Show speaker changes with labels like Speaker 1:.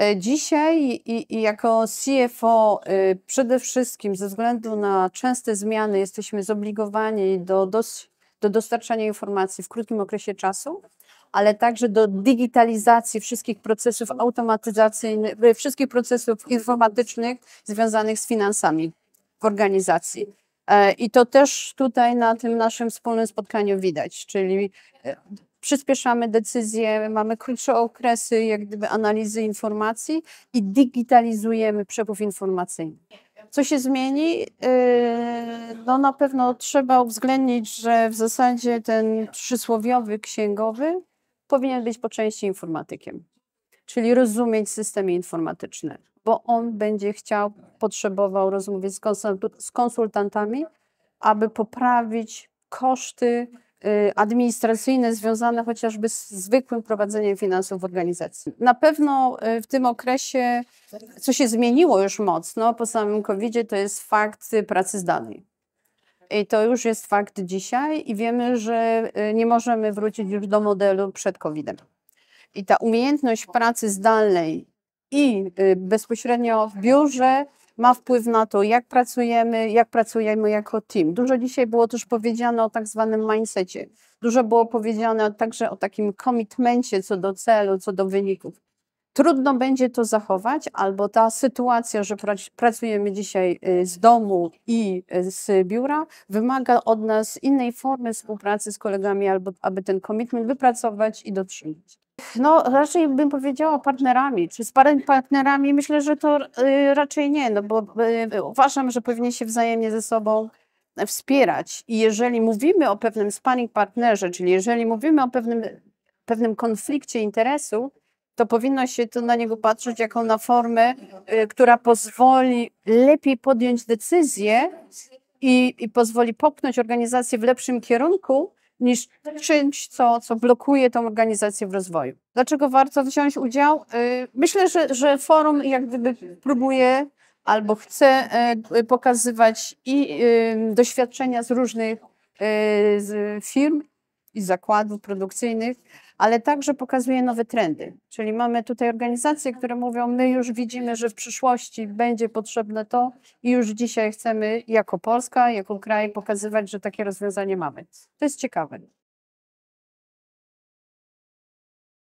Speaker 1: E, dzisiaj i, jako CFO y, przede wszystkim ze względu na częste zmiany jesteśmy zobligowani do, dos, do dostarczania informacji w krótkim okresie czasu, ale także do digitalizacji wszystkich procesów automatyzacyjnych, y, wszystkich procesów informatycznych związanych z finansami w organizacji. E, I to też tutaj na tym naszym wspólnym spotkaniu widać, czyli y, przyspieszamy decyzje, mamy krótsze okresy jak gdyby analizy informacji i digitalizujemy przepływ informacyjny. Co się zmieni? Yy, no na pewno trzeba uwzględnić, że w zasadzie ten przysłowiowy księgowy powinien być po części informatykiem, czyli rozumieć systemy informatyczne, bo on będzie chciał, potrzebował rozmowy z konsultantami, aby poprawić koszty, Y, administracyjne związane chociażby z zwykłym prowadzeniem finansów w organizacji. Na pewno y, w tym okresie, co się zmieniło już mocno po samym covid to jest fakt pracy zdalnej. I to już jest fakt dzisiaj i wiemy, że y, nie możemy wrócić już do modelu przed COVID-em. I ta umiejętność pracy zdalnej i bezpośrednio w biurze ma wpływ na to, jak pracujemy, jak pracujemy jako team. Dużo dzisiaj było też powiedziane o tak zwanym mindsetie. Dużo było powiedziane także o takim komitmencie co do celu, co do wyników. Trudno będzie to zachować, albo ta sytuacja, że pracujemy dzisiaj y, z domu i y, z biura, wymaga od nas innej formy współpracy z kolegami, albo aby ten komitment wypracować i dotrzymać. No, raczej bym powiedziała partnerami, czy z partnerami myślę, że to y, raczej nie, no bo y, uważam, że powinni się wzajemnie ze sobą wspierać. I jeżeli mówimy o pewnym spanning partnerze, czyli jeżeli mówimy o pewnym, pewnym konflikcie interesu, to powinno się to na niego patrzeć jako na formę, y, która pozwoli lepiej podjąć decyzję i, i pozwoli popchnąć organizację w lepszym kierunku, niż czymś, co, co blokuje tą organizację w rozwoju. Dlaczego warto wziąć udział? Y, myślę, że, że forum jak gdyby próbuje albo chce y, pokazywać i y, doświadczenia z różnych firm i zakładów produkcyjnych, ale także pokazuje nowe trendy. Czyli mamy tutaj organizacje, które mówią, my już widzimy, że w przyszłości będzie potrzebne to i już dzisiaj chcemy jako Polska, jako kraj pokazywać, że takie rozwiązanie mamy. To jest ciekawe.